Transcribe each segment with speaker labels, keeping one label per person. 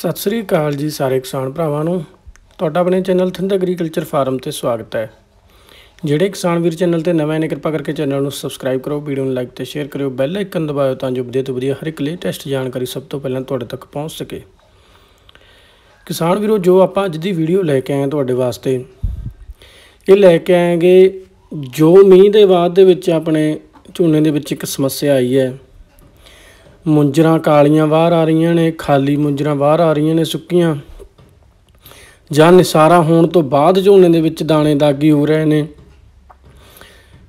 Speaker 1: ਸਤਿ ਸ੍ਰੀ ਅਕਾਲ ਜੀ ਸਾਰੇ ਕਿਸਾਨ ਭਰਾਵਾਂ ਨੂੰ ਤੁਹਾਡਾ ਆਪਣੇ ਚੈਨਲ ਥਿੰਦ ਐਗਰੀਕਲਚਰ ਫਾਰਮ ਤੇ ਸਵਾਗਤ ਹੈ ਜਿਹੜੇ ਕਿਸਾਨ ਵੀਰ ਚੈਨਲ ਤੇ ਨਵੇਂ ਨੇ ਕਿਰਪਾ ਕਰਕੇ ਚੈਨਲ ਨੂੰ ਸਬਸਕ੍ਰਾਈਬ ਕਰੋ ਵੀਡੀਓ ਨੂੰ ਲਾਈਕ ਤੇ ਸ਼ੇਅਰ ਕਰਿਓ ਬੈਲ ਆਈਕਨ ਦਬਾਓ ਤਾਂ ਜੋ ਵਧੀਆ ਤੋਂ ਵਧੀਆ ਹਰ ਇੱਕ ਲੇਟੈਸਟ ਜਾਣਕਾਰੀ ਸਭ ਤੋਂ ਪਹਿਲਾਂ ਤੁਹਾਡੇ ਤੱਕ ਪਹੁੰਚ ਸਕੇ ਕਿਸਾਨ ਵੀਰੋ ਜੋ ਆਪਾਂ ਅੱਜ ਦੀ ਵੀਡੀਓ ਲੈ ਕੇ ਆਏ ਤੁਹਾਡੇ ਵਾਸਤੇ ਇਹ ਲੈ ਕੇ ਆਏਗੇ ਜੋ ਮੀਂਹ ਦੇ ਬਾਅਦ ਦੇ ਵਿੱਚ ਆਪਣੇ ਝੋਨੇ ਦੇ ਵਿੱਚ ਇੱਕ ਸਮੱਸਿਆ ਆਈ ਹੈ ਮੁੰਜਰਾ ਕਾਲੀਆਂ ਬਾਹਰ ਆ ਰਹੀਆਂ ਨੇ ਖਾਲੀ ਮੁੰਜਰਾ ਬਾਹਰ ਆ ਰਹੀਆਂ ਨੇ ਸੁੱਕੀਆਂ ਜਾਂ ਨਿਸਾਰਾ ਹੋਣ ਤੋਂ ਬਾਅਦ ਝੋਨੇ ਦੇ ਵਿੱਚ ਦਾਣੇ ਦਾਗੀ ਹੋ ਰਹੇ ਨੇ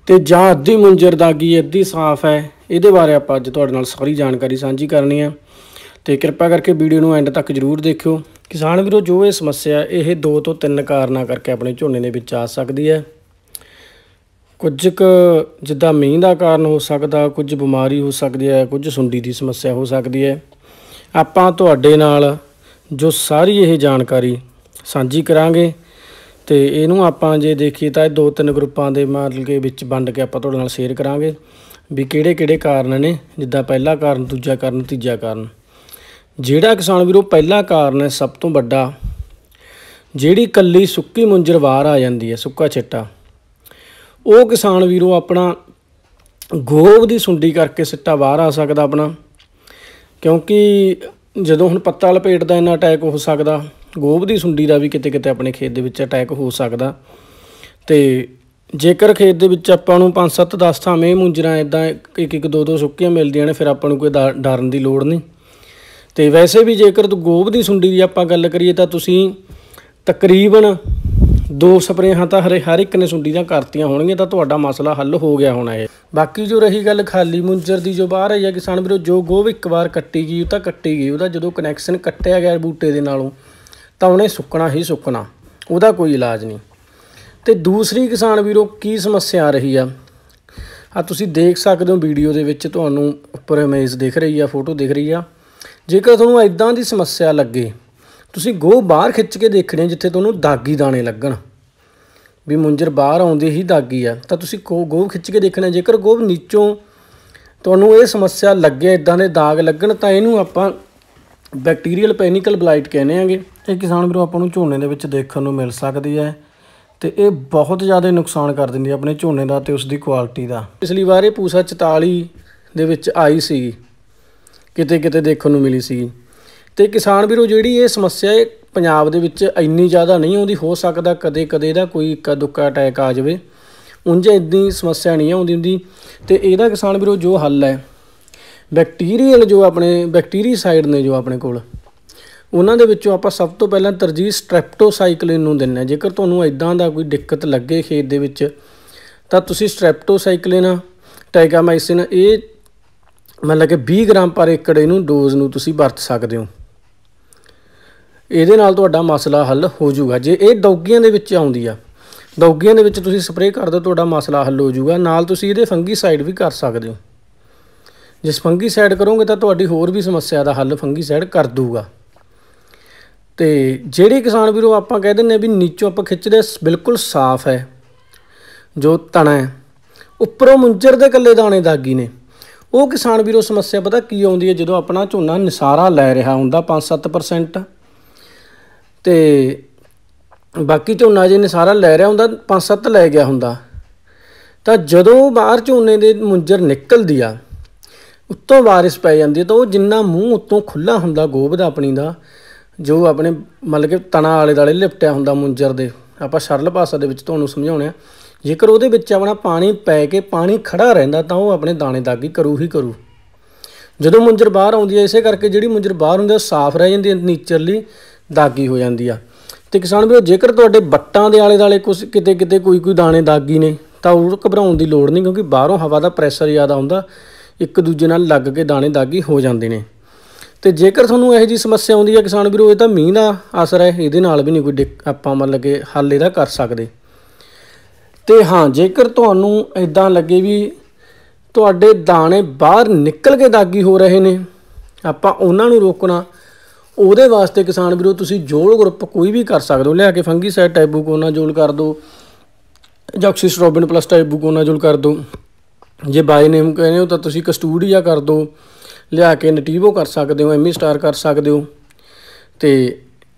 Speaker 1: ਤੇ ਜਾਂ ਅੱਧੀ ਮੁੰਜਰ ਦਾਗੀ ਅੱਧੀ ਸਾਫ਼ ਹੈ ਇਹਦੇ ਬਾਰੇ ਆਪਾਂ ਅੱਜ ਤੁਹਾਡੇ ਨਾਲ ਸਾਰੀ ਜਾਣਕਾਰੀ ਸਾਂਝੀ ਕਰਨੀ ਆ ਤੇ ਕਿਰਪਾ ਕਰਕੇ ਵੀਡੀਓ ਨੂੰ ਐਂਡ ਤੱਕ ਜਰੂਰ ਦੇਖਿਓ ਕਿਸਾਨ ਵੀਰੋ ਜੋ ਇਹ ਸਮੱਸਿਆ ਇਹ ਦੋ ਤੋਂ ਤਿੰਨ ਕਾਰਨਾਂ ਕਰਕੇ ਆਪਣੇ ਝੋਨੇ ਦੇ ਵਿੱਚ ਆ ਸਕਦੀ ਹੈ ਕੁਝ ਕੁ ਜਿੱਦਾਂ ਮੀਂਹ ਦਾ ਕਾਰਨ ਹੋ ਸਕਦਾ ਕੁਝ ਬਿਮਾਰੀ ਹੋ ਸਕਦੀ ਹੈ ਕੁਝ ਸੁੰਡੀ ਦੀ ਸਮੱਸਿਆ ਹੋ ਸਕਦੀ ਹੈ ਆਪਾਂ ਤੁਹਾਡੇ ਨਾਲ ਜੋ ਸਾਰੀ ਇਹ ਜਾਣਕਾਰੀ ਸਾਂਝੀ ਕਰਾਂਗੇ ਤੇ ਇਹਨੂੰ ਆਪਾਂ ਜੇ ਦੇਖੀਏ ਤਾਂ ਇਹ ਦੋ ਤਿੰਨ ਗਰੁੱਪਾਂ ਦੇ ਮਤਲਬ ਕੇ ਵਿੱਚ ਵੰਡ ਕੇ ਆਪਾਂ ਤੁਹਾਡੇ ਨਾਲ ਸ਼ੇਅਰ ਕਰਾਂਗੇ ਵੀ ਕਿਹੜੇ ਕਿਹੜੇ ਕਾਰਨ ਨੇ ਜਿੱਦਾਂ ਪਹਿਲਾ ਕਾਰਨ ਦੂਜਾ ਕਾਰਨ ਤੀਜਾ ਕਾਰਨ ਜਿਹੜਾ ਕਿਸਾਨ ਵੀਰੋ ਪਹਿਲਾ ਕਾਰਨ ਹੈ ਸਭ ਤੋਂ ਵੱਡਾ ਜਿਹੜੀ ਕੱਲੀ ਸੁੱਕੀ ਮੁੰਜਰਵਾਰ ਆ ਜਾਂਦੀ ਹੈ ਸੁੱਕਾ ਚਿੱਟਾ ਉਹ ਕਿਸਾਨ ਵੀਰੋ ਆਪਣਾ ਗੋਬ ਦੀ ਸੁੰਡੀ ਕਰਕੇ ਸਿੱਟਾ ਬਾਹਰ ਆ ਸਕਦਾ ਆਪਣਾ ਕਿਉਂਕਿ ਜਦੋਂ ਹੁਣ ਪੱਤਾ ਲਪੇਟ ਦਾ ਇਹਨਾਂ ਅਟੈਕ ਹੋ ਸਕਦਾ ਗੋਬ ਦੀ ਸੁੰਡੀ ਦਾ ਵੀ ਕਿਤੇ ਕਿਤੇ ਆਪਣੇ ਖੇਤ ਦੇ ਵਿੱਚ ਅਟੈਕ ਹੋ ਸਕਦਾ ਤੇ ਜੇਕਰ ਖੇਤ ਦੇ ਵਿੱਚ ਆਪਾਂ ਨੂੰ 5-7 10 ਥਾਵੇਂ ਮੁੰਜਰਾ ਇਦਾਂ ਇੱਕ ਇੱਕ ਦੋ ਦੋ ਸੁੱਕੀਆਂ ਮਿਲਦੀਆਂ ਨੇ ਫਿਰ ਆਪਾਂ ਨੂੰ ਕੋਈ ਡਰਨ ਦੀ ਲੋੜ ਨਹੀਂ ਤੇ ਵੈਸੇ ਵੀ ਜੇਕਰ ਤੂੰ ਗੋਬ ਦੀ ਸੁੰਡੀ ਦੀ ਆਪਾਂ ਗੱਲ ਕਰੀਏ ਤਾਂ ਤੁਸੀਂ ਤਕਰੀਬਨ ਦੋ ਸਪਰੇਹਾਂ ਤਾਂ ਹਰੇ ਹਰ ਇੱਕ ਨੇ ਸੁੰਡੀ ਦੀਆਂ ਕਰਤੀਆਂ ਹੋਣਗੀਆਂ ਤਾਂ ਤੁਹਾਡਾ ਮਸਲਾ ਹੱਲ ਹੋ ਗਿਆ ਹੋਣਾ ਹੈ ਬਾਕੀ ਜੋ ਰਹੀ ਗੱਲ ਖਾਲੀ ਮੁੰਜਰ ਦੀ ਜੋ ਬਾਹਰ ਆਈ ਹੈ ਕਿਸਾਨ ਵੀਰੋ ਜੋ ਗੋਭ ਇੱਕ ਵਾਰ ਕੱਟੀ ਗਈ ਉਹ ਤਾਂ ਕੱਟੀ ਗਈ ਉਹਦਾ ਜਦੋਂ ਕਨੈਕਸ਼ਨ ਕੱਟਿਆ ਗਿਆ ਬੂਟੇ ਦੇ ਨਾਲੋਂ ਤਾਂ ਉਹਨੇ ਸੁੱਕਣਾ ਹੀ ਸੁੱਕਣਾ ਉਹਦਾ ਕੋਈ ਇਲਾਜ ਨਹੀਂ ਤੇ ਦੂਸਰੀ ਕਿਸਾਨ ਵੀਰੋ ਕੀ ਸਮੱਸਿਆ ਆ ਰਹੀ ਆ ਆ ਤੁਸੀਂ ਦੇਖ ਸਕਦੇ ਹੋ ਵੀਡੀਓ ਦੇ ਵਿੱਚ ਤੁਹਾਨੂੰ ਉੱਪਰ ਇਮੇਜ ਦਿਖ ਰਹੀ ਆ ਫੋਟੋ ਦਿਖ ਰਹੀ ਆ ਜੇਕਰ ਤੁਹਾਨੂੰ ਐਦਾਂ ਦੀ ਸਮੱਸਿਆ ਲੱਗੇ ਤੁਸੀਂ ਗੋ ਬਾਹਰ ਖਿੱਚ ਕੇ ਦੇਖਣੇ ਜਿੱਥੇ ਤੁਹਾਨੂੰ ਦਾਗੀ ਦਾਣੇ ਲੱਗਣ ਵੀ ਮੁੰਜਰ ਬਾਹਰ ਆਉਂਦੇ ਹੀ ਦਾਗੀ ਆ ਤਾਂ ਤੁਸੀਂ ਗੋਬ ਖਿੱਚ ਕੇ ਦੇਖਣਾ ਜੇਕਰ ਗੋਬ ਨੀਚੋਂ ਤੁਹਾਨੂੰ ਇਹ ਸਮੱਸਿਆ ਲੱਗੇ ਇਦਾਂ ਦੇ ਦਾਗ ਲੱਗਣ ਤਾਂ ਇਹਨੂੰ ਆਪਾਂ ਬੈਕਟੀਰੀਅਲ ਪੈਨਿਕਲ ਬਲਾਈਟ ਕਹਿੰਦੇ ਆਂਗੇ ਇਹ ਕਿਸਾਨ ਵੀਰੋ ਆਪਾਂ ਨੂੰ ਝੋਨੇ ਦੇ ਵਿੱਚ ਦੇਖਣ ਨੂੰ ਮਿਲ ਸਕਦੀ ਹੈ ਤੇ ਇਹ ਬਹੁਤ ਜ਼ਿਆਦਾ ਨੁਕਸਾਨ ਕਰ ਦਿੰਦੀ ਹੈ ਆਪਣੇ ਝੋਨੇ ਦਾ ਤੇ ਉਸ ਦੀ ਕੁਆਲਿਟੀ ਦਾ ਪਿਛਲੀ ਵਾਰ ਇਹ ਪੂਸਾ 44 ਦੇ ਵਿੱਚ ਆਈ ਸੀ ਕਿਤੇ ਕਿਤੇ ਦੇਖਣ ਨੂੰ ਮਿਲੀ ਸੀ ਤੇ ਕਿਸਾਨ ਵੀਰੋ ਜਿਹੜੀ ਇਹ ਸਮੱਸਿਆ ਹੈ ਪੰਜਾਬ ਦੇ ਵਿੱਚ ਇੰਨੀ ਜ਼ਿਆਦਾ ਨਹੀਂ ਆਉਂਦੀ ਹੋ ਸਕਦਾ ਕਦੇ ਕਦੇ ਦਾ ਕੋਈ ਇੱਕਾ ਦੁੱਕਾ ਅਟੈਕ ਆ ਜਾਵੇ ਉਂਝ ਇੰਨੀ ਸਮੱਸਿਆ ਨਹੀਂ ਆਉਂਦੀ ਹੁੰਦੀ ਤੇ ਇਹਦਾ ਕਿਸਾਨ ਵੀਰੋ ਜੋ ਹੱਲ ਹੈ ਬੈਕਟੀਰੀਅਲ ਜੋ ਆਪਣੇ ਬੈਕਟੀਰੀਸਾਈਡ ਨੇ ਜੋ ਆਪਣੇ ਕੋਲ ਉਹਨਾਂ ਦੇ ਵਿੱਚੋਂ ਆਪਾਂ ਸਭ ਤੋਂ ਪਹਿਲਾਂ ਤਰਜੀਹ ਸਟ੍ਰੈਪਟੋਸਾਈਕਲਿਨ ਨੂੰ ਦਿੰਨੇ ਜੇਕਰ ਤੁਹਾਨੂੰ ਇਦਾਂ ਦਾ ਕੋਈ ਦਿੱਕਤ ਲੱਗੇ ਖੇਤ ਦੇ ਵਿੱਚ ਤਾਂ ਤੁਸੀਂ ਸਟ੍ਰੈਪਟੋਸਾਈਕਲਿਨ ਟਾਈਗਾਮਾਈਸਿਨ ਇਹ ਮਤਲਬ ਕਿ 20 ਗ੍ਰਾਮ ਪਰ ਏਕੜ ਇਹਨੂੰ ਡੋਜ਼ ਨੂੰ ਤੁਸੀਂ ਵਰਤ ਸਕਦੇ ਹੋ ਇਹਦੇ ਨਾਲ ਤੁਹਾਡਾ ਮਸਲਾ ਹੱਲ ਹੋ ਜਾਊਗਾ ਜੇ ਇਹ ਦੌਗੀਆਂ ਦੇ ਵਿੱਚ ਆਉਂਦੀ ਆ ਦੌਗੀਆਂ ਦੇ ਵਿੱਚ ਤੁਸੀਂ ਸਪਰੇਅ ਕਰ ਦਿਓ ਤੁਹਾਡਾ ਮਸਲਾ ਹੱਲ ਹੋ ਜਾਊਗਾ ਨਾਲ ਤੁਸੀਂ ਇਹਦੇ ਸਾਈਡ ਵੀ ਕਰ ਸਕਦੇ ਹੋ ਜੇ ਫੰਗੀ ਸਾਈਡ ਕਰੋਗੇ ਤਾਂ ਤੁਹਾਡੀ ਹੋਰ ਵੀ ਸਮੱਸਿਆ ਦਾ ਹੱਲ ਫੰਗੀ ਸਾਈਡ ਕਰ ਦੂਗਾ ਤੇ ਜਿਹੜੇ ਕਿਸਾਨ ਵੀਰੋ ਆਪਾਂ ਕਹਿ ਦਿੰਨੇ ਵੀ ਨੀਚੋਂ ਆਪਾਂ ਖਿੱਚਦੇ ਬਿਲਕੁਲ ਸਾਫ਼ ਹੈ ਜੋ ਤਣਾ ਹੈ ਉੱਪਰੋਂ ਮੁੰਜਰ ਦੇ ਕੱਲੇ ਦਾਣੇ ਦਾਗੀ ਨੇ ਉਹ ਕਿਸਾਨ ਵੀਰੋ ਸਮੱਸਿਆ ਪਤਾ ਕੀ ਆਉਂਦੀ ਹੈ ਜਦੋਂ ਆਪਣਾ ਝੋਨਾ ਨਿਸਾਰਾ ਲੈ ਰਿਹਾ ਹੁੰਦਾ 5-7% ਤੇ ਬਾਕੀ ਝੋਨਾ ਜੇ ਨੇ ਸਾਰਾ ਲੈ ਰਿਆ ਹੁੰਦਾ ਪੰਜ ਸੱਤ ਲੈ ਗਿਆ ਹੁੰਦਾ ਤਾਂ ਜਦੋਂ ਬਾਹਰ ਝੋਨੇ ਦੇ ਮੁੰਜਰ ਨਿਕਲਦੀ ਆ ਉੱਤੋਂ ਵਾਰਿਸ ਪੈ ਜਾਂਦੀ ਤਾਂ ਉਹ ਜਿੰਨਾ ਮੂੰਹ ਉੱਤੋਂ ਖੁੱਲਾ ਹੁੰਦਾ ਗੋਬਦ ਦਾ ਆਪਣੀ ਦਾ ਜੋ ਆਪਣੇ ਮਤਲਬ ਕਿ ਤਣਾ ਆਲੇ ਦਾਲੇ ਲਿਪਟਿਆ ਹੁੰਦਾ ਮੁੰਜਰ ਦੇ ਆਪਾਂ ਸਰਲ ਭਾਸ਼ਾ ਦੇ ਵਿੱਚ ਤੁਹਾਨੂੰ ਸਮਝਾਉਣਾ ਜੇਕਰ ਉਹਦੇ ਵਿੱਚ ਆਪਣਾ ਪਾਣੀ ਪੈ ਕੇ ਪਾਣੀ ਖੜਾ ਰਹਿੰਦਾ ਤਾਂ ਉਹ ਆਪਣੇ ਦਾਣੇ ਦਾਗੀ ਕਰੂ ਹੀ ਕਰੂ ਜਦੋਂ ਮੁੰਜਰ ਬਾਹਰ ਆਉਂਦੀ ਹੈ ਇਸੇ ਕਰਕੇ ਜਿਹੜੀ ਮੁੰਜਰ ਬਾਹਰ ਹੁੰਦੀ ਹੈ ਸਾਫ਼ ਰਹਿ ਜਾਂਦੀ ਹੈ ਨੀਚਰਲੀ ਦਾਗੀ ਹੋ ਜਾਂਦੀ ਆ ਤੇ ਕਿਸਾਨ ਵੀਰੋ ਜੇਕਰ ਤੁਹਾਡੇ ਬੱਟਾਂ ਦੇ ਆਲੇ ਦਾਲੇ ਕੁਝ ਕਿਤੇ ਕਿਤੇ ਕੋਈ ਕੋਈ ਦਾਣੇ ਦਾਗੀ ਨੇ ਤਾਂ ਉਹ ਘਬਰਾਉਣ ਦੀ ਲੋੜ ਨਹੀਂ ਕਿਉਂਕਿ ਬਾਹਰੋਂ ਹਵਾ ਦਾ ਪ੍ਰੈਸ਼ਰ ਜ਼ਿਆਦਾ ਹੁੰਦਾ ਇੱਕ ਦੂਜੇ ਨਾਲ ਲੱਗ ਕੇ ਦਾਣੇ ਦਾਗੀ ਹੋ ਜਾਂਦੇ ਨੇ ਤੇ ਜੇਕਰ ਤੁਹਾਨੂੰ ਇਹੋ ਜੀ ਸਮੱਸਿਆ ਆਉਂਦੀ ਹੈ ਕਿਸਾਨ ਵੀਰੋ ਇਹ ਤਾਂ ਮੀਂਹ ਦਾ ਅਸਰ ਹੈ ਇਹਦੇ ਨਾਲ ਵੀ ਨਹੀਂ ਕੋਈ ਆਪਾਂ ਮਤਲਬ ਕਿ ਹੱਲ ਇਹਦਾ ਕਰ ਸਕਦੇ ਤੇ ਹਾਂ ਜੇਕਰ ਤੁਹਾਨੂੰ ਇਦਾਂ ਲੱਗੇ ਵੀ ਤੁਹਾਡੇ ਦਾਣੇ ਬਾਹਰ ਨਿਕਲ ਕੇ ਦਾਗੀ ਹੋ ਰਹੇ ਨੇ ਆਪਾਂ ਉਹਨਾਂ ਨੂੰ ਰੋਕਣਾ ਉਹਦੇ ਵਾਸਤੇ ਕਿਸਾਨ ਵੀਰੋ ਤੁਸੀਂ ਜੋਲ ਗਰੁੱਪ ਕੋਈ ਵੀ ਕਰ ਸਕਦੇ ਹੋ ਲਿਆ ਕੇ ਫੰਗੀਸਾਈਡ ਟਾਈਬੂਕੋਨਾ ਜੋਲ ਕਰ ਦਿਓ ਜੌਕਸਿਸ ਰੋਬਿਨ ਪਲਸ ਟਾਈਬੂਕੋਨਾ ਜੋਲ ਕਰ ਦਿਓ ਜੇ ਬਾਈ ਨੇਮ ਕਹਿੰਦੇ ਹੋ ਤਾਂ ਤੁਸੀਂ ਕਸਟੂਡੀਆ ਕਰ ਦਿਓ ਲਿਆ ਕੇ ਨਟੀਵੋ ਕਰ ਸਕਦੇ ਹੋ ਐਮੀ ਸਟਾਰ ਕਰ ਸਕਦੇ ਹੋ ਤੇ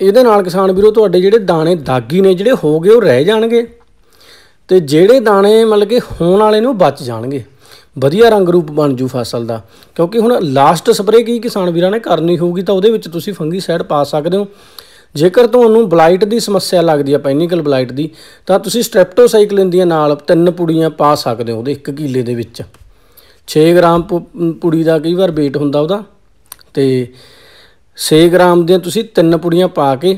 Speaker 1: ਇਹਦੇ ਨਾਲ ਕਿਸਾਨ ਵੀਰੋ ਤੁਹਾਡੇ ਜਿਹੜੇ ਦਾਣੇ ਦਾਗੀ ਨੇ ਜਿਹੜੇ ਹੋ ਗਏ ਉਹ ਰਹਿ ਜਾਣਗੇ ਤੇ ਜਿਹੜੇ ਦਾਣੇ ਮਤਲਬ ਕਿ ਹੋਣ ਵਾਲੇ ਨੇ ਉਹ ਬਚ ਜਾਣਗੇ ਵਧੀਆ ਰੰਗ ਰੂਪ ਬਣ ਜੂ ਫਸਲ ਦਾ ਕਿਉਂਕਿ ਹੁਣ ਲਾਸਟ ਸਪਰੇ ਕੀ ਕਿਸਾਨ ਵੀਰਾਂ ਨੇ ਕਰਨੀ ਹੋਊਗੀ ਤਾਂ ਉਹਦੇ ਵਿੱਚ ਤੁਸੀਂ ਫੰਗੀ ਸਾਈਡ ਪਾ ਸਕਦੇ ਹੋ ਜੇਕਰ ਤੁਹਾਨੂੰ ਬਲਾਈਟ ਦੀ ਸਮੱਸਿਆ ਲੱਗਦੀ ਹੈ ਪੈਨੀਕਲ ਬਲਾਈਟ ਦੀ ਤਾਂ ਤੁਸੀਂ ਸਟ੍ਰੈਪਟੋਸਾਈਕਲਿਨ ਦੀਆਂ ਨਾਲ ਤਿੰਨ ਪੁੜੀਆਂ ਪਾ ਸਕਦੇ ਹੋ ਉਹਦੇ 1 ਕਿਲੇ ਦੇ ਵਿੱਚ 6 ਗ੍ਰਾਮ ਪੁੜੀ ਦਾ ਕਈ ਵਾਰ weight ਹੁੰਦਾ ਉਹਦਾ ਤੇ 6 ਗ੍ਰਾਮ ਦੀਆਂ ਤੁਸੀਂ ਤਿੰਨ ਪੁੜੀਆਂ ਪਾ ਕੇ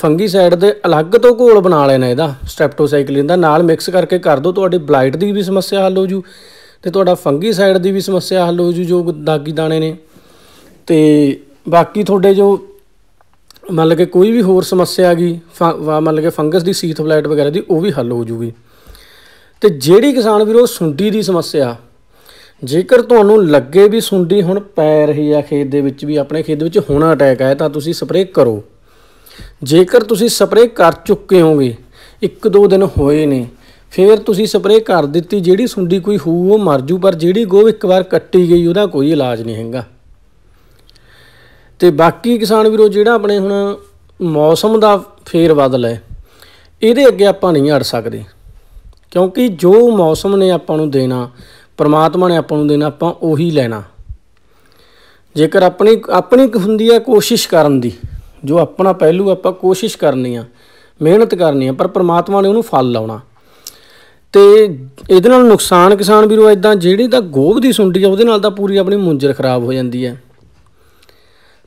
Speaker 1: ਫੰਗੀ ਸਾਈਡ ਦੇ ਅਲੱਗ ਤੋਂ ਘੋਲ ਬਣਾ ਲੈਣਾ ਇਹਦਾ ਸਟ੍ਰੈਪਟੋਸਾਈਕਲਿਨ ਦਾ ਨਾਲ ਮਿਕਸ ਕਰਕੇ ਕਰ ਦਿਓ ਤੁਹਾਡੀ ਬਲਾਈਟ ਦੀ ਵੀ ਸਮੱਸਿਆ ਹੱਲ ਹੋ ਜੂ ਤੇ ਤੁਹਾਡਾ ਫੰਗੀ ਸਾਈਡ ਦੀ ਵੀ ਸਮੱਸਿਆ ਹੱਲ ਹੋ ਜੂ ਜੋ ਦਾਗੀ ਦਾਣੇ ਨੇ ਤੇ ਬਾਕੀ ਤੁਹਾਡੇ ਜੋ ਮੰਨ ਲਗੇ ਕੋਈ ਵੀ ਹੋਰ ਸਮੱਸਿਆ ਆ ਗਈ ਮੰਨ ਲਗੇ ਫੰਗਸ ਦੀ ਸੀਥ ਬਲੈਟ ਵਗੈਰਾ ਦੀ ਉਹ ਵੀ ਹੱਲ ਹੋ ਜੂਗੀ ਤੇ ਜਿਹੜੀ ਕਿਸਾਨ ਵੀਰੋ ਸੁੰਡੀ ਦੀ ਸਮੱਸਿਆ ਜੇਕਰ ਤੁਹਾਨੂੰ ਲੱਗੇ ਵੀ ਸੁੰਡੀ ਹੁਣ ਪੈ ਰਹੀ ਆ ਖੇਤ ਦੇ ਵਿੱਚ ਵੀ ਆਪਣੇ ਖੇਤ ਦੇ ਵਿੱਚ ਹੁਣ ਅਟੈਕ ਆਇਆ ਤਾਂ ਤੁਸੀਂ ਸਪਰੇਅ ਕਰੋ ਜੇਕਰ ਤੁਸੀਂ ਸਪਰੇਅ ਕਰ ਚੁੱਕੇ ਹੋਗੇ ਇੱਕ ਦੋ ਦਿਨ ਹੋਏ ਨੇ ਫੇਰ ਤੁਸੀਂ ਸਪਰੇਅ ਕਰ ਦਿੱਤੀ ਜਿਹੜੀ ਸੁੰਡੀ ਕੋਈ ਹੂ ਉਹ ਮਰ ਜੂ ਪਰ ਜਿਹੜੀ ਗੋਹ ਇੱਕ ਵਾਰ ਕੱਟੀ ਗਈ ਉਹਦਾ ਕੋਈ ਇਲਾਜ ਨਹੀਂ ਹੈਗਾ ਤੇ ਬਾਕੀ ਕਿਸਾਨ ਵੀਰੋ ਜਿਹੜਾ ਆਪਣੇ ਹੁਣ ਮੌਸਮ ਦਾ ਫੇਰ ਬਦਲ ਹੈ ਇਹਦੇ ਅੱਗੇ ਆਪਾਂ ਨਹੀਂ ਅੜ ਸਕਦੇ ਕਿਉਂਕਿ ਜੋ ਮੌਸਮ ਨੇ ਆਪਾਂ ਨੂੰ ਦੇਣਾ ਪਰਮਾਤਮਾ ਨੇ ਆਪਾਂ ਨੂੰ ਦੇਣਾ ਆਪਾਂ ਉਹੀ ਲੈਣਾ ਜੇਕਰ ਆਪਣੀ ਆਪਣੀ ਹੁੰਦੀ ਹੈ ਕੋਸ਼ਿਸ਼ ਕਰਨ ਦੀ ਜੋ ਆਪਣਾ ਪਹਿਲੂ ਆਪਾਂ ਕੋਸ਼ਿਸ਼ ਕਰਨੀ ਆ ਮਿਹਨਤ ਕਰਨੀ ਆ ਪਰ ਪਰਮਾਤਮਾ ਨੇ ਉਹਨੂੰ ਫਲ ਲਾਉਣਾ ਤੇ ਇਹਦੇ ਨਾਲ ਨੁਕਸਾਨ ਕਿਸਾਨ ਵੀਰੋ ਇਦਾਂ ਜਿਹੜੀ ਤਾਂ ਗੋਭ ਦੀ ਸੁੰਡੀ ਆ ਉਹਦੇ ਨਾਲ ਤਾਂ ਪੂਰੀ ਆਪਣੀ ਮੁੰਜਰ ਖਰਾਬ ਹੋ ਜਾਂਦੀ ਹੈ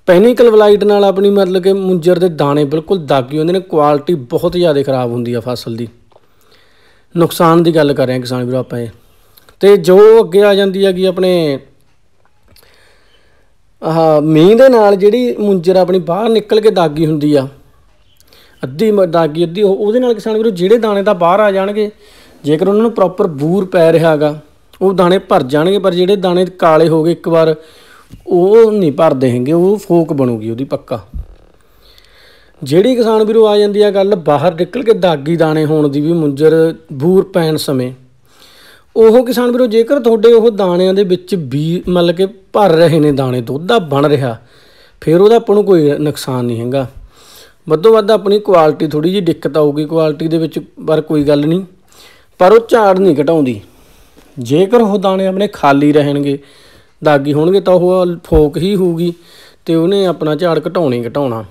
Speaker 1: ਪੈਨਿਕਲ ਵਲਾਈਟ ਨਾਲ ਆਪਣੀ ਮਤਲਬ ਕਿ ਮੁੰਜਰ ਦੇ ਦਾਣੇ ਬਿਲਕੁਲ ਦਾਗੀ ਹੁੰਦੇ ਨੇ ਕੁਆਲਿਟੀ ਬਹੁਤ ਜ਼ਿਆਦਾ ਖਰਾਬ ਹੁੰਦੀ ਆ ਫਸਲ ਦੀ ਨੁਕਸਾਨ ਦੀ ਗੱਲ ਕਰ ਰਹੇ ਹਾਂ ਕਿਸਾਨ ਵੀਰੋ ਆਪਾਂ ਇਹ ਤੇ ਜੋ ਅੱਗੇ ਆ ਜਾਂਦੀ ਹੈਗੀ ਆਪਣੇ ਆਹ ਮੀਂਹ ਦੇ ਨਾਲ ਜਿਹੜੀ ਮੁੰਜਰ ਆਪਣੀ ਬਾਹਰ ਨਿਕਲ ਕੇ ਦਾਗੀ ਹੁੰਦੀ ਆ ਅੱਧੀ ਦਾਗੀ ਅੱਧੀ ਉਹਦੇ ਨਾਲ ਕਿਸਾਨ ਵੀਰੋ ਜਿਹੜੇ ਦਾਣੇ ਤਾਂ ਬਾਹਰ ਆ ਜਾਣਗੇ ਜੇਕਰ ਉਹਨਾਂ ਨੂੰ ਪ੍ਰੋਪਰ ਬੂਰ ਪੈ ਰਿਹਾਗਾ ਉਹ ਦਾਣੇ ਭਰ ਜਾਣਗੇ ਪਰ ਜਿਹੜੇ ਦਾਣੇ ਕਾਲੇ ਹੋ ਗਏ ਇੱਕ ਵਾਰ ਉਹ ਨਹੀਂ ਭਰਦੇ ਹੈਗੇ ਉਹ ਫੋਕ ਬਣੂਗੀ ਉਹਦੀ ਪੱਕਾ ਜਿਹੜੀ ਕਿਸਾਨ ਵੀਰੋ ਆ ਜਾਂਦੀ ਆ ਗੱਲ ਬਾਹਰ ਨਿਕਲ ਕੇ ਦਾਗੀ ਦਾਣੇ ਹੋਣ ਦੀ ਵੀ ਮੁੰਜਰ ਬੂਰ ਪੈਣ ਸਮੇਂ ਉਹ ਕਿਸਾਨ ਵੀਰੋ ਜੇਕਰ ਤੁਹਾਡੇ ਉਹ ਦਾਣਿਆਂ ਦੇ ਵਿੱਚ ਵੀ ਮਤਲਬ ਕਿ ਭਰ ਰਹੇ ਨੇ ਦਾਣੇ ਦੁੱਧਾ ਬਣ ਰਿਹਾ ਫਿਰ ਉਹਦਾ ਆਪਣ ਨੂੰ ਕੋਈ ਨੁਕਸਾਨ ਨਹੀਂ ਹੈਗਾ ਵੱਧੋ ਵੱਧ ਆਪਣੀ ਕੁਆਲਿਟੀ ਥੋੜੀ ਜਿਹੀ ਦਿੱਕਤ ਆਊਗੀ ਕੁਆਲਿਟੀ ਦੇ ਵਿੱਚ ਪਰ ਕੋਈ ਗੱਲ ਨਹੀਂ ਪਰ ਉਹ ਝਾੜ ਨਹੀਂ ਘਟਾਉਂਦੀ ਜੇਕਰ ਉਹ ਦਾਣੇ ਆਪਣੇ ਖਾਲੀ ਰਹਿਣਗੇ ਦਾਗੀ ਹੋਣਗੇ ਤਾਂ ਉਹ ਫੋਕ ਹੀ ਹੋਊਗੀ ਤੇ ਉਹਨੇ ਆਪਣਾ ਝਾੜ ਘਟਾਉਣੀ ਘਟਾਉਣਾ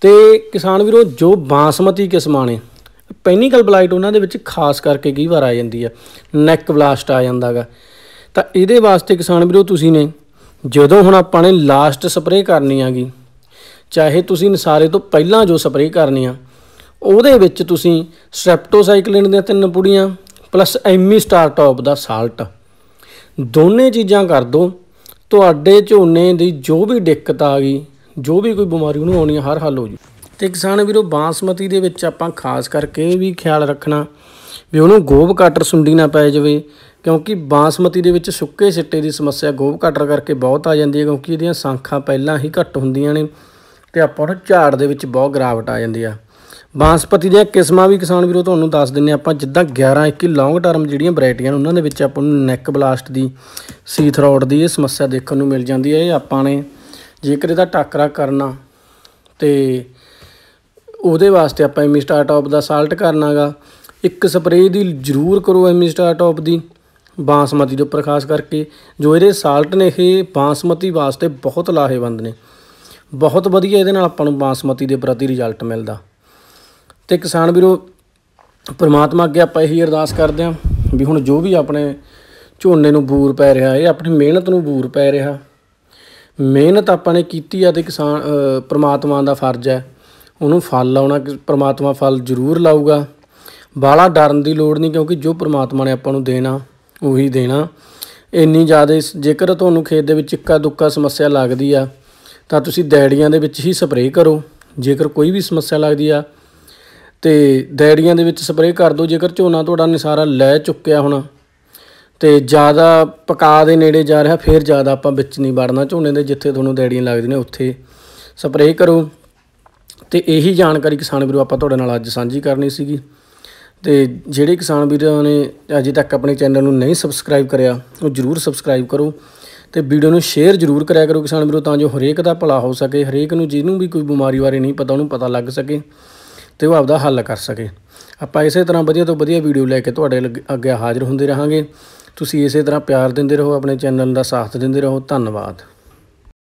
Speaker 1: ਤੇ ਕਿਸਾਨ ਵੀਰੋ ਜੋ ਬਾਸਮਤੀ ਕਿਸਮਾਂ ਨੇ ਪੈਨਿਕਲ ਬਲਾਈਟ ਉਹਨਾਂ ਦੇ ਵਿੱਚ ਖਾਸ ਕਰਕੇ ਕਈ ਵਾਰ ਆ ਜਾਂਦੀ ਆ ਨੈਕ ਬਲਾਸਟ ਆ ਜਾਂਦਾਗਾ ਤਾਂ ਇਹਦੇ ਵਾਸਤੇ ਕਿਸਾਨ ਵੀਰੋ ਤੁਸੀਂ ਨੇ ਜਦੋਂ ਹੁਣ ਆਪਾਂ ਨੇ ਲਾਸਟ ਸਪਰੇਅ ਕਰਨੀ ਆਗੀ ਚਾਹੇ ਤੁਸੀਂ ਨਸਾਰੇ ਤੋਂ ਪਹਿਲਾਂ ਜੋ ਸਪਰੇਅ ਕਰਨੀ ਆ ਉਹਦੇ ਵਿੱਚ ਤੁਸੀਂ ਸਟ੍ਰੈਪਟੋਸਾਈਕਲਿਨ ਦੀਆਂ ਤਿੰਨ ਪੁੜੀਆਂ ਪਲੱਸ ਐਮੀ ਸਟਾਰ ਟੌਪ ਦਾ ਸਾਲਟ ਦੋਨੇ ਚੀਜ਼ਾਂ ਕਰ ਦੋ ਤੁਹਾਡੇ ਝੋਨੇ ਦੀ ਜੋ ਵੀ ਦਿੱਕਤ ਆ ਗਈ ਜੋ ਵੀ ਕੋਈ ਬਿਮਾਰੀ ਉਹਨੂੰ ਆਉਣੀ ਹਰ ਹੱਲ ਹੋ ਜੂ ਤੇ ਕਿਸਾਨ ਵੀਰੋ ਬਾਸਮਤੀ ਦੇ ਵਿੱਚ ਆਪਾਂ ਖਾਸ ਕਰਕੇ ਵੀ ਖਿਆਲ ਰੱਖਣਾ ਵੀ ਉਹਨੂੰ ਗੋਬ ਕਾਟਰ ਸੁੰਡੀ ਨਾ ਪੈ ਜਾਵੇ ਕਿਉਂਕਿ ਬਾਸਮਤੀ ਦੇ ਵਿੱਚ ਸੁੱਕੇ ਸਿੱਟੇ ਦੀ ਸਮੱਸਿਆ ਗੋਬ ਕਾਟਰ ਕਰਕੇ ਬਹੁਤ ਆ ਜਾਂਦੀ ਹੈ ਕਿਉਂਕਿ ਇਹਦੀਆਂ ਸੰਖਾਂ ਪਹਿਲਾਂ ਹੀ ਘੱਟ ਹੁੰਦੀਆਂ ਨੇ ਤੇ ਆਪਾਂ ਨੂੰ ਝਾੜ ਦੇ ਵਿੱਚ ਬਹੁਤ ਗਰਾਵਟ ਆ ਜਾਂਦੀ ਆ ਬਾਸਪਤੀ ਦੀਆਂ ਕਿਸਮਾਂ ਵੀ ਕਿਸਾਨ ਵੀਰੋ ਤੁਹਾਨੂੰ ਦੱਸ ਦਿੰਨੇ ਆਪਾਂ ਜਿੱਦਾਂ 11 21 ਲੌਂਗ ਟਰਮ ਜਿਹੜੀਆਂ ਵੈਰਾਈਟੀਆਂ ਨੇ ਉਹਨਾਂ ਦੇ ਵਿੱਚ ਆਪਾਂ ਨੂੰ ਨੈਕ ਬਲਾਸਟ ਦੀ ਸੀ ਥਰੋਟ ਦੀ ਇਹ ਸਮੱਸਿਆ ਦੇਖਣ ਨੂੰ ਮਿਲ ਜਾਂਦੀ ਹੈ ਇਹ ਆਪਾਂ ਨੇ ਜੇਕਰ ਇਹਦਾ ਟੱਕਰਾ ਕਰਨਾ ਤੇ ਉਹਦੇ ਵਾਸਤੇ ਆਪਾਂ ਐਮੀ ਸਟਾਰ ਆਪ ਦਾ ਸਾਲਟ ਕਰਨਾਗਾ ਇੱਕ ਸਪਰੇਅ ਦੀ ਜ਼ਰੂਰ ਕਰੋ ਐਮੀ ਸਟਾਰ ਆਪ ਦੀ ਬਾਸਮਤੀ ਦੇ ਉੱਪਰ ਖਾਸ ਕਰਕੇ ਜੋ ਇਹਦੇ ਸਾਲਟ ਨੇ ਇਹ ਬਾਸਮਤੀ ਵਾਸਤੇ ਬਹੁਤ ਲਾਹੇਵੰਦ ਨੇ ਬਹੁਤ ਵਧੀਆ ਇਹਦੇ ਨਾਲ ਆਪਾਂ ਨੂੰ ਬਾਸਮਤੀ ਦੇ ਪ੍ਰਤੀ ਰਿਜ਼ਲਟ ਮਿਲਦਾ ਤੇ ਕਿਸਾਨ ਵੀਰੋ ਪ੍ਰਮਾਤਮਾ ਅੱਗੇ ਆਪਾਂ ਇਹੀ ਅਰਦਾਸ ਕਰਦੇ ਆਂ ਵੀ ਹੁਣ ਜੋ ਵੀ ਆਪਣੇ ਝੋਨੇ ਨੂੰ ਬੂਰ ਪੈ ਰਿਹਾ ਇਹ ਆਪਣੀ ਮਿਹਨਤ ਨੂੰ ਬੂਰ ਪੈ ਰਿਹਾ ਮਿਹਨਤ ਆਪਾਂ ਨੇ ਕੀਤੀ ਆ ਤੇ ਕਿਸਾਨ ਪ੍ਰਮਾਤਮਾ ਦਾ ਫਰਜ਼ ਹੈ ਉਹਨੂੰ ਫਲ ਲਾਉਣਾ ਪ੍ਰਮਾਤਮਾ ਫਲ ਜ਼ਰੂਰ ਲਾਊਗਾ ਬਾਲਾ ਡਰਨ ਦੀ ਲੋੜ ਨਹੀਂ ਕਿਉਂਕਿ ਜੋ ਪ੍ਰਮਾਤਮਾ ਨੇ ਆਪਾਂ ਨੂੰ ਦੇਣਾ ਉਹੀ ਦੇਣਾ ਇੰਨੀ ਜ਼ਿਆਦਾ ਜੇਕਰ ਤੁਹਾਨੂੰ ਖੇਤ ਦੇ ਵਿੱਚ ਇੱਕਾ ਦੁੱਕਾ ਸਮੱਸਿਆ ਲੱਗਦੀ ਆ ਤਾਂ ਤੁਸੀਂ ਦੈੜੀਆਂ ਦੇ ਵਿੱਚ ਹੀ ਸਪਰੇਅ ਕਰੋ ਜੇਕਰ ਕੋਈ ਵੀ ਸਮੱਸਿਆ ਲੱਗਦੀ ਆ ਤੇ ਡੈੜੀਆਂ ਦੇ ਵਿੱਚ ਸਪਰੇਅ ਕਰ ਦਿਓ ਜੇਕਰ ਝੋਨਾ ਤੁਹਾਡਾ ਨਿਸਾਰਾ ਲੈ ਚੁੱਕਿਆ ਹੋਣਾ ਤੇ ਜ਼ਿਆਦਾ ਪਕਾ ਦੇ ਨੇੜੇ ਜਾ ਰਿਹਾ ਫੇਰ ਜ਼ਿਆਦਾ ਆਪਾਂ ਵਿੱਚ ਨਹੀਂ ਵੜਨਾ ਝੋਨੇ ਦੇ ਜਿੱਥੇ ਤੁਹਾਨੂੰ ਡੈੜੀਆਂ ਲੱਗਦੀਆਂ ਨੇ ਉੱਥੇ ਸਪਰੇਅ ਕਰੋ ਤੇ ਇਹੀ ਜਾਣਕਾਰੀ ਕਿਸਾਨ ਵੀਰੋ ਆਪਾਂ ਤੁਹਾਡੇ ਨਾਲ ਅੱਜ ਸਾਂਝੀ ਕਰਨੀ ਸੀਗੀ ਤੇ ਜਿਹੜੇ ਕਿਸਾਨ ਵੀਰਾਂ ਨੇ ਅਜੇ ਤੱਕ ਆਪਣੇ ਚੈਨਲ ਨੂੰ ਨਹੀਂ ਸਬਸਕ੍ਰਾਈਬ ਕਰਿਆ ਉਹ ਜਰੂਰ ਸਬਸਕ੍ਰਾਈਬ ਕਰੋ ਤੇ ਵੀਡੀਓ ਨੂੰ ਸ਼ੇਅਰ ਜਰੂਰ ਕਰਿਆ ਕਰੋ ਕਿਸਾਨ ਵੀਰੋ ਤਾਂ ਜੋ ਹਰੇਕ ਦਾ ਭਲਾ ਹੋ ਸਕੇ ਹਰੇਕ ਨੂੰ ਜਿਹਨੂੰ ਵੀ ਕੋਈ ਬਿਮਾਰੀ ਬਾਰੇ ਨਹੀਂ ਪਤਾ ਉਹਨੂੰ ਪਤਾ ਲੱਗ ਸਕੇ ਤੇ ਉਹ ਆਪਦਾ ਹੱਲ ਕਰ ਸਕੇ ਆਪਾਂ ਇਸੇ ਤਰ੍ਹਾਂ ਵਧੀਆ ਤੋਂ ਵਧੀਆ ਵੀਡੀਓ ਲੈ ਕੇ ਤੁਹਾਡੇ ਅੱਗੇ ਹਾਜ਼ਰ ਹੁੰਦੇ ਰਹਾਂਗੇ ਤੁਸੀਂ ਇਸੇ ਤਰ੍ਹਾਂ ਪਿਆਰ ਦਿੰਦੇ ਰਹੋ ਆਪਣੇ ਚੈਨਲ ਦਾ ਸਾਥ ਦਿੰਦੇ ਰਹੋ ਧੰਨਵਾਦ